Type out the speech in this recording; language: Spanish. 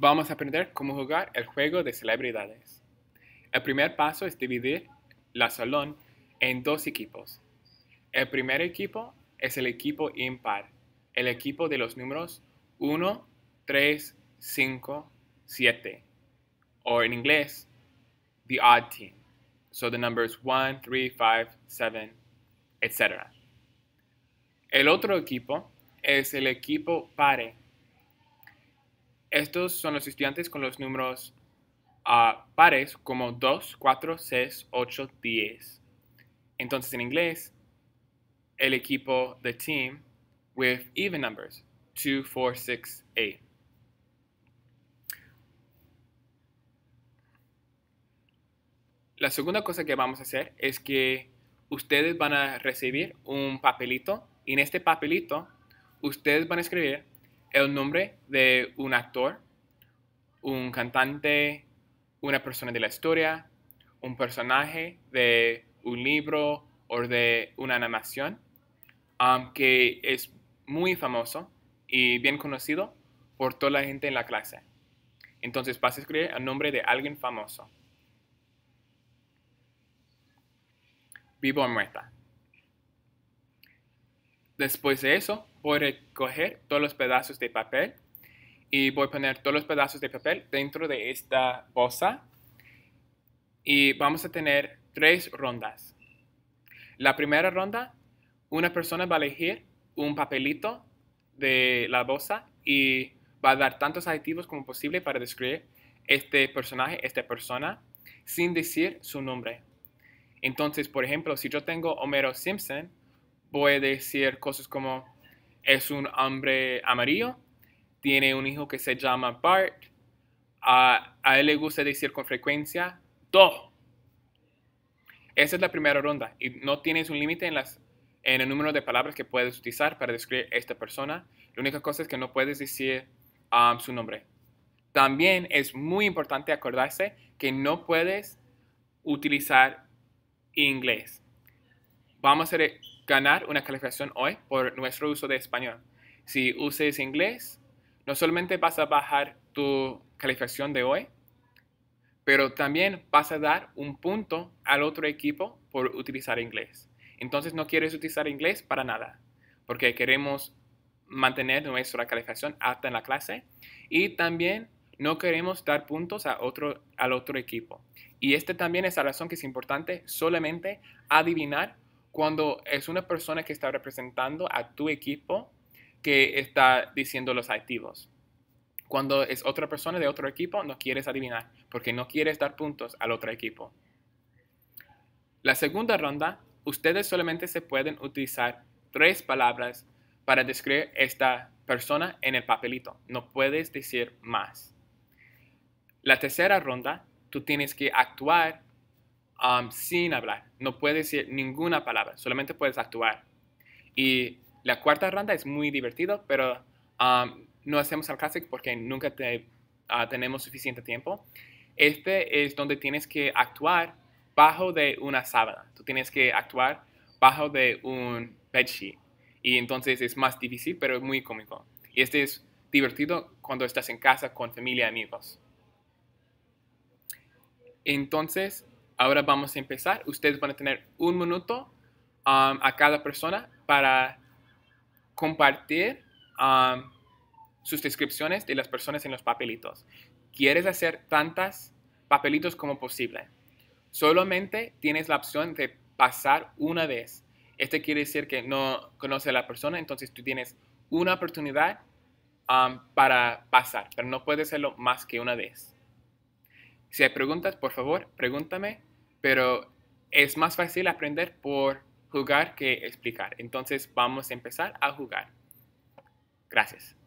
Vamos a aprender cómo jugar el juego de celebridades. El primer paso es dividir la salón en dos equipos. El primer equipo es el equipo impar, el equipo de los números 1, 3, 5, 7, o en inglés, the odd team. So the numbers 1, 3, 5, 7, etc. El otro equipo es el equipo pare, estos son los estudiantes con los números ah, pares como 2, 4, 6, 8, 10. Entonces en inglés, el equipo, the team, with even numbers, 2, 4, 6, 8. La segunda cosa que vamos a hacer es que ustedes van a recibir un papelito y en este papelito ustedes van a escribir el nombre de un actor, un cantante, una persona de la historia, un personaje de un libro o de una animación, um, que es muy famoso y bien conocido por toda la gente en la clase. Entonces vas a escribir el nombre de alguien famoso. Vivo o muerta. Después de eso, voy a recoger todos los pedazos de papel y voy a poner todos los pedazos de papel dentro de esta bolsa. Y vamos a tener tres rondas. La primera ronda, una persona va a elegir un papelito de la bolsa y va a dar tantos adjetivos como posible para describir este personaje, esta persona, sin decir su nombre. Entonces, por ejemplo, si yo tengo Homero Simpson, voy a decir cosas como es un hombre amarillo, tiene un hijo que se llama Bart, a, él le gusta decir con frecuencia ¡to! Esa es la primera ronda y no tienes un límite en, las, en el número de palabras que puedes utilizar para describir a esta persona. La única cosa es que no puedes decir um, su nombre. También es muy importante acordarse que no puedes utilizar inglés vamos a eh, ganar una calificación hoy por nuestro uso de español. Si uses inglés, no solamente vas a bajar tu calificación de hoy, pero también vas a dar un punto al otro equipo por utilizar inglés. Entonces no quieres utilizar inglés para nada, porque queremos mantener nuestra calificación alta en la clase y también no queremos dar puntos a otro, al otro equipo. Y esta también es la razón que es importante solamente adivinar cuando es una persona que está representando a tu equipo que está diciendo los activos. Cuando es otra persona de otro equipo, no quieres adivinar porque no quieres dar puntos al otro equipo. La segunda ronda, ustedes solamente se pueden utilizar tres palabras para describir esta persona en el papelito. No puedes decir más. La tercera ronda, tú tienes que actuar Um, sin hablar. No puedes decir ninguna palabra, solamente puedes actuar. Y la cuarta ronda es muy divertido, pero um, no hacemos el clásico porque nunca ah, tenemos suficiente tiempo. Este es donde tienes que actuar bajo de una sábana. Tú tienes que actuar bajo de un bedsheet. Y entonces es más difícil, pero es muy cómico. Y este es divertido cuando estás en casa con familia y amigos. Entonces, Ahora vamos a empezar. Ustedes van a tener un minuto um, a cada persona para compartir um, sus descripciones de las personas en los papelitos. Quieres hacer tantas papelitos como posible. Solamente tienes la opción de pasar una vez. Esto quiere decir que no conoce a la persona, entonces tú tienes una oportunidad um, para pasar, pero no puedes hacerlo más que una vez. Si hay preguntas, por favor, pregúntame pero es más fácil aprender por jugar que explicar. Entonces vamos a empezar a jugar. Gracias.